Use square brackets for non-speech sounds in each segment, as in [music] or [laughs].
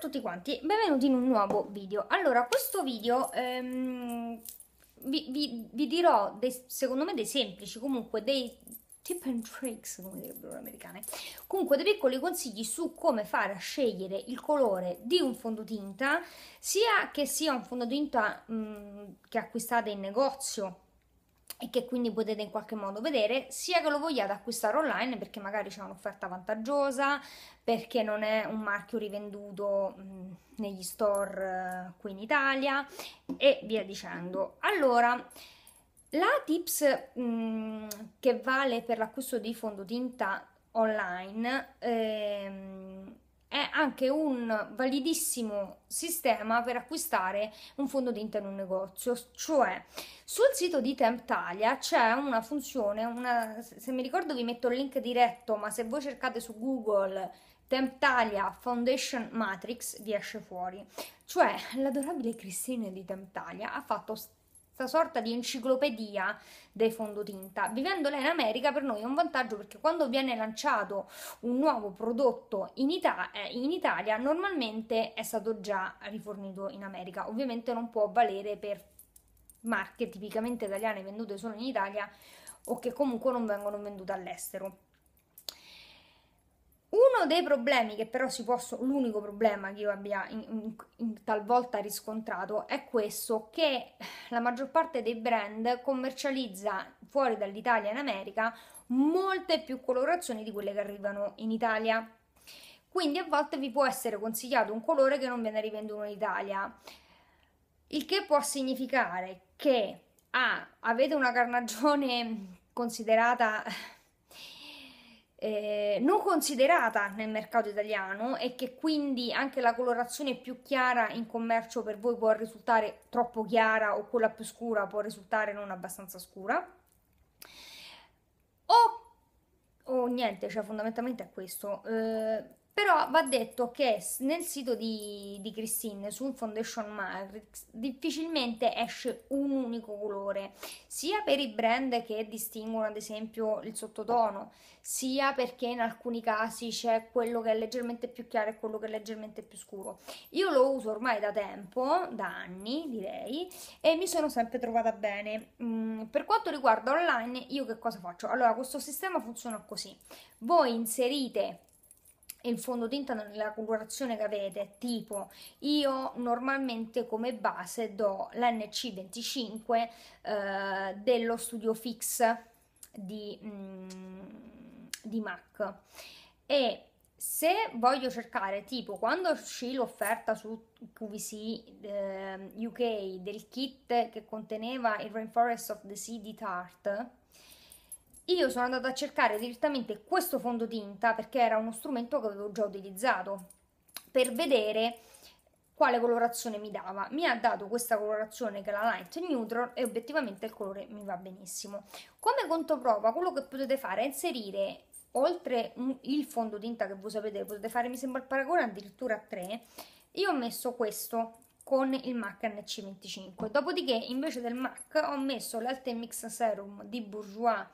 tutti quanti, benvenuti in un nuovo video. Allora, questo video ehm, vi, vi, vi, dirò, dei, secondo me, dei semplici, comunque dei tip and tricks, come direbbero le americane. Eh. Comunque, dei piccoli consigli su come fare a scegliere il colore di un fondotinta, sia che sia un fondotinta mh, che acquistate in negozio, e che quindi potete in qualche modo vedere, sia che lo vogliate acquistare online perché magari c'è un'offerta vantaggiosa, perché non è un marchio rivenduto negli store eh, qui in Italia e via dicendo. Allora, la tips mh, che vale per l'acquisto di fondotinta online ehm, è anche un validissimo sistema per acquistare un fondo tinta in un negozio, cioè sul sito di Temptalia c'è una funzione, una, se mi ricordo vi metto il link diretto, ma se voi cercate su Google Temptalia Foundation Matrix vi esce fuori, cioè l'adorabile Cristina di Temptalia ha fatto questa sorta di enciclopedia dei fondotinta. Vivendo lei in America per noi è un vantaggio perché quando viene lanciato un nuovo prodotto in, Ita- eh, in Italia normalmente è stato già rifornito in America. Ovviamente non può valere per marche tipicamente italiane vendute solo in Italia o che comunque non vengono vendute all'estero. Uno dei problemi che però si può, l'unico problema che io abbia in, in, in, talvolta riscontrato è questo che la maggior parte dei brand commercializza fuori dall'Italia in America molte più colorazioni di quelle che arrivano in Italia. Quindi a volte vi può essere consigliato un colore che non viene rivenduto in Italia, il che può significare che ah, avete una carnagione considerata eh, non considerata nel mercato italiano e che quindi anche la colorazione più chiara in commercio per voi può risultare troppo chiara o quella più scura può risultare non abbastanza scura. O, o niente, cioè fondamentalmente è questo. Eh, però va detto che nel sito di, di Christine, su un Foundation Matrix, difficilmente esce un unico colore, sia per i brand che distinguono ad esempio il sottotono, sia perché in alcuni casi c'è quello che è leggermente più chiaro e quello che è leggermente più scuro. Io lo uso ormai da tempo, da anni direi, e mi sono sempre trovata bene. Mm, per quanto riguarda online, io che cosa faccio? Allora, questo sistema funziona così. Voi inserite il fondotinta nella colorazione che avete tipo io normalmente come base do l'NC25 eh, dello studio fix di, mm, di MAC e se voglio cercare tipo quando uscì l'offerta su QVC eh, UK del kit che conteneva il Rainforest of the Sea di Tarte io sono andata a cercare direttamente questo fondotinta perché era uno strumento che avevo già utilizzato per vedere quale colorazione mi dava. Mi ha dato questa colorazione che è la Light Neutral e obiettivamente il colore mi va benissimo. Come controprova quello che potete fare è inserire oltre il fondotinta che voi sapete potete fare mi sembra il paragone addirittura a 3 io ho messo questo con il MAC NC25 dopodiché invece del MAC ho messo l'Altemix Serum di Bourjois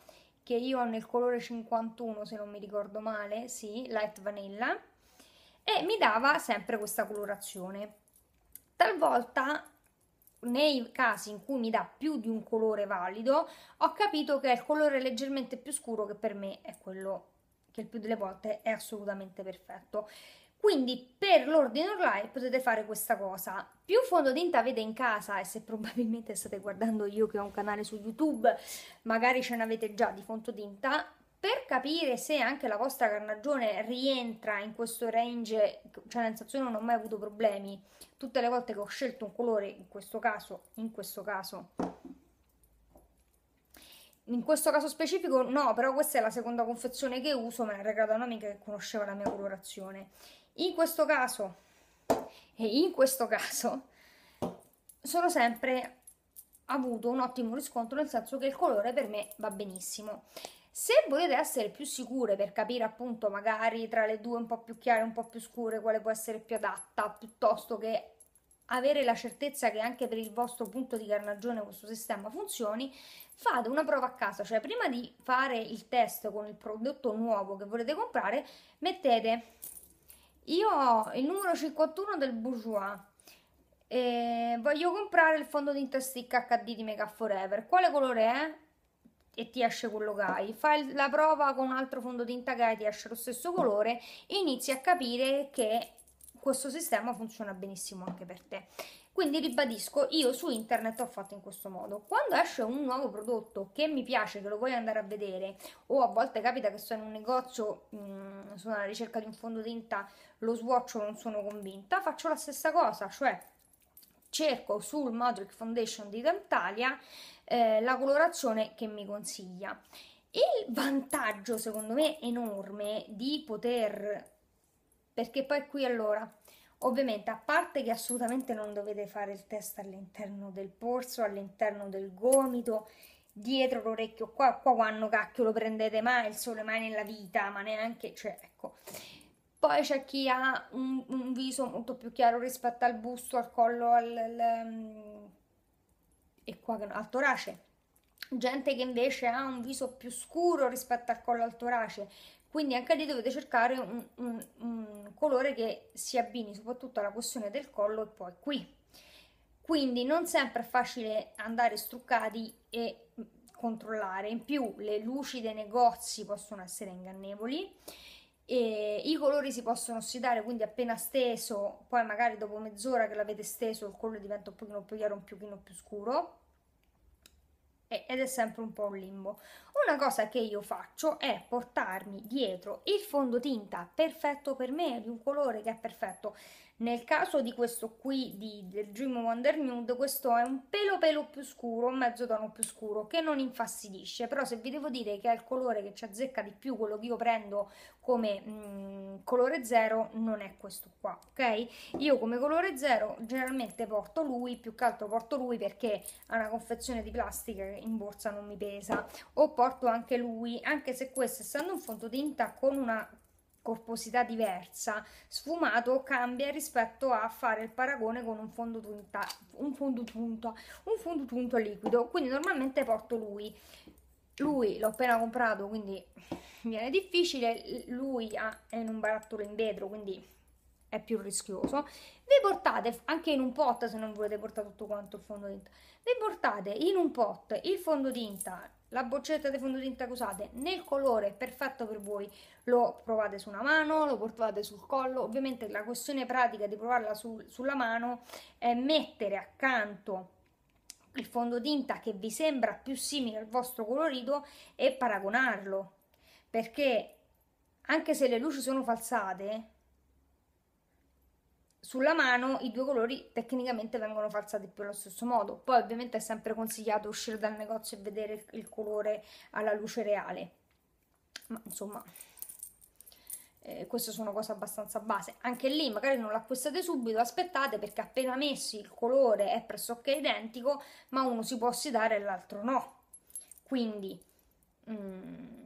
che io ho nel colore 51 se non mi ricordo male, sì, light vanilla, e mi dava sempre questa colorazione. Talvolta nei casi in cui mi dà più di un colore valido, ho capito che è il colore leggermente più scuro che per me è quello che il più delle volte è assolutamente perfetto. Quindi per l'ordine online potete fare questa cosa. Più fondotinta avete in casa e se probabilmente state guardando io che ho un canale su YouTube, magari ce n'avete già di fondotinta, per capire se anche la vostra carnagione rientra in questo range, cioè nel senso io non ho mai avuto problemi tutte le volte che ho scelto un colore, in questo caso, in questo caso, in questo caso specifico no, però questa è la seconda confezione che uso, me l'ha regalata un'amica che conosceva la mia colorazione. In questo caso e in questo caso sono sempre avuto un ottimo riscontro nel senso che il colore per me va benissimo. Se volete essere più sicure per capire appunto magari tra le due un po' più chiare, un po' più scure, quale può essere più adatta, piuttosto che avere la certezza che anche per il vostro punto di carnagione questo sistema funzioni, fate una prova a casa, cioè prima di fare il test con il prodotto nuovo che volete comprare, mettete io ho il numero 51 del Bourgeois. E voglio comprare il fondo tinta stick HD di Mega Forever. Quale colore è? E ti esce quello che hai. Fai la prova con un altro fondotinta che hai, ti esce lo stesso colore. E inizi a capire che questo sistema funziona benissimo anche per te. Quindi ribadisco, io su internet ho fatto in questo modo. Quando esce un nuovo prodotto che mi piace, che lo voglio andare a vedere, o a volte capita che sono in un negozio, mh, mm, sono alla ricerca di un fondotinta, lo swatcho, non sono convinta, faccio la stessa cosa, cioè cerco sul Modric Foundation di Tantalia eh, la colorazione che mi consiglia. Il vantaggio, secondo me, enorme di poter... perché poi qui allora Ovviamente, a parte che assolutamente non dovete fare il test all'interno del polso, all'interno del gomito, dietro l'orecchio qua, qua quando cacchio lo prendete mai, il sole mai nella vita, ma neanche, cioè, ecco. Poi c'è chi ha un, un, viso molto più chiaro rispetto al busto, al collo, al, al, ehm, e qua, al torace. Gente che invece ha un viso più scuro rispetto al collo al torace, quindi anche lì dovete cercare un, un, un colore che si abbini soprattutto alla questione del collo e poi qui quindi non sempre è facile andare struccati e controllare in più le luci dei negozi possono essere ingannevoli i colori si possono ossidare quindi appena steso poi magari dopo mezz'ora che l'avete steso il colore diventa un pochino più chiaro un pochino più scuro eh, ed è sempre un po' un limbo. Una cosa che io faccio è portarmi dietro il fondotinta perfetto per me, di un colore che è perfetto nel caso di questo qui, di, del Dream Wonder Nude, questo è un pelo pelo più scuro, un mezzo tono più scuro, che non infastidisce, però se vi devo dire che è il colore che ci azzecca di più, quello che io prendo come mh, mm, colore zero, non è questo qua, ok? Io come colore zero generalmente porto lui, più che altro porto lui perché ha una confezione di plastica che in borsa non mi pesa, o porto anche lui, anche se questo essendo un fondotinta con una corposità diversa, sfumato cambia rispetto a fare il paragone con un fondotinta, un fondotinta, un fondotinta liquido. Quindi normalmente porto lui. Lui l'ho appena comprato, quindi viene difficile. Lui ha, è in un barattolo in vetro, quindi è più rischioso. Vi portate anche in un pot, se non volete portare tutto quanto il fondotinta, vi portate in un pot il fondotinta, la boccetta di fondotinta che usate nel colore perfetto per voi, lo provate su una mano, lo portate sul collo. Ovviamente la questione pratica di provarla su, sulla mano è mettere accanto il fondotinta che vi sembra più simile al vostro colorito e paragonarlo perché anche se le luci sono falsate sulla mano i due colori tecnicamente vengono falsati più allo stesso modo. Poi ovviamente è sempre consigliato uscire dal negozio e vedere il colore alla luce reale. Ma insomma, eh, queste sono cose abbastanza base. Anche lì magari non l'acquistate subito, aspettate perché appena messi il colore è pressoché identico, ma uno si può ossidare e l'altro no. Quindi... Mm,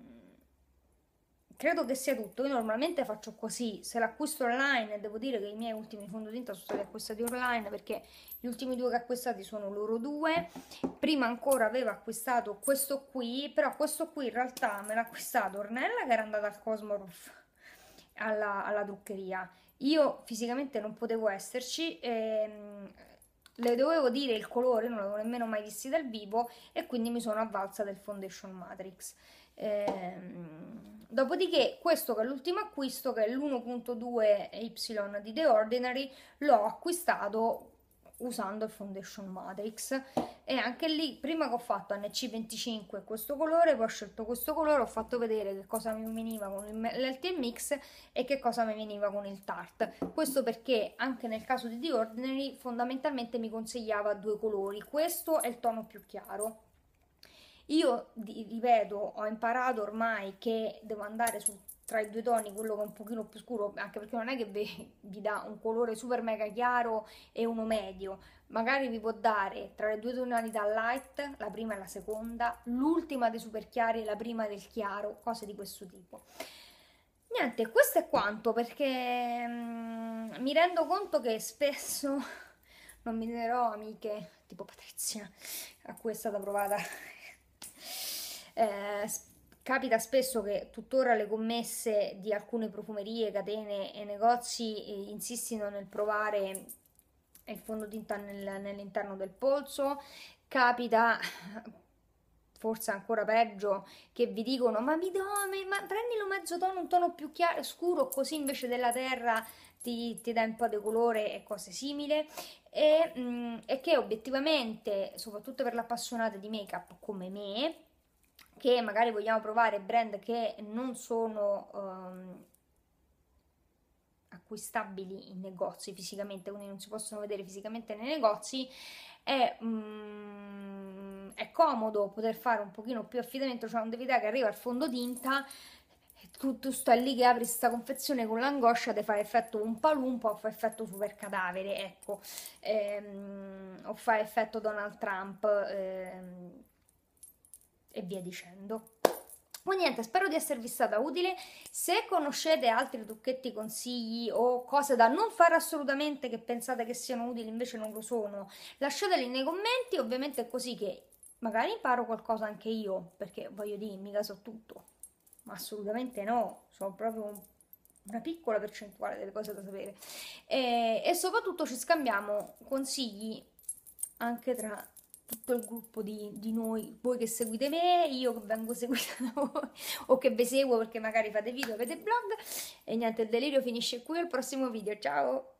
credo che sia tutto. Io normalmente faccio così, se l'acquisto online, devo dire che i miei ultimi fondotinta sono stati acquistati online perché gli ultimi due che ho acquistato sono loro due. Prima ancora avevo acquistato questo qui, però questo qui in realtà me l'ha acquistato Ornella che era andata al Cosmoruf alla, alla truccheria. Io fisicamente non potevo esserci, ehm, le dovevo dire il colore, non l'avevo nemmeno mai visti dal vivo e quindi mi sono avvalsa del Foundation Matrix. Ehm, dopodiché questo che è l'ultimo acquisto, che è l'1.2Y di The Ordinary, l'ho acquistato usando il Foundation Matrix e anche lì prima che ho fatto NC25 questo colore poi ho scelto questo colore ho fatto vedere che cosa mi veniva con l'LTMX e che cosa mi veniva con il Tarte. questo perché anche nel caso di The Ordinary fondamentalmente mi consigliava due colori questo è il tono più chiaro io ripeto, ho imparato ormai che devo andare su, tra i due toni, quello che è un pochino più scuro, anche perché non è che vi, vi dà un colore super mega chiaro e uno medio, magari vi può dare tra le due tonalità light, la prima e la seconda, l'ultima dei super chiari e la prima del chiaro, cose di questo tipo. Niente, questo è quanto perché mm, mi rendo conto che spesso non [laughs] mi nominerò amiche tipo Patrizia, a cui è stata provata eh, capita spesso che tuttora le commesse di alcune profumerie, catene e negozi eh, insistino nel provare il fondotinta nel, nell'interno del polso. Capita forse ancora peggio, che vi dicono ma mi do, ma prendilo mezzo tono, un tono più chiaro, scuro, così invece della terra ti, ti dà un po' di colore e cose simili. E, mh, mm, e che obiettivamente, soprattutto per l'appassionata di make-up come me, che magari vogliamo provare brand che non sono um, acquistabili in negozi fisicamente, quindi non si possono vedere fisicamente nei negozi, è, um, è comodo poter fare un pochino più affidamento, cioè non devi dare che arriva al fondotinta e tu stai lì che apri questa confezione con l'angoscia di fare effetto un palumpo o fa effetto super cadavere, ecco, ehm, o fa effetto Donald Trump, ehm, e via dicendo. Quindi niente, spero di esservi stata utile. Se conoscete altri trucchetti, consigli o cose da non fare assolutamente che pensate che siano utili invece non lo sono, lasciateli nei commenti, ovviamente è così che magari imparo qualcosa anche io, perché voglio dire, mica so tutto. Ma assolutamente no, sono proprio una piccola percentuale delle cose da sapere. e, e soprattutto ci scambiamo consigli anche tra tutto il gruppo di, di, noi, voi che seguite me, io che vengo seguita da voi o che vi seguo perché magari fate video, avete blog e niente, il delirio finisce qui al prossimo video, ciao!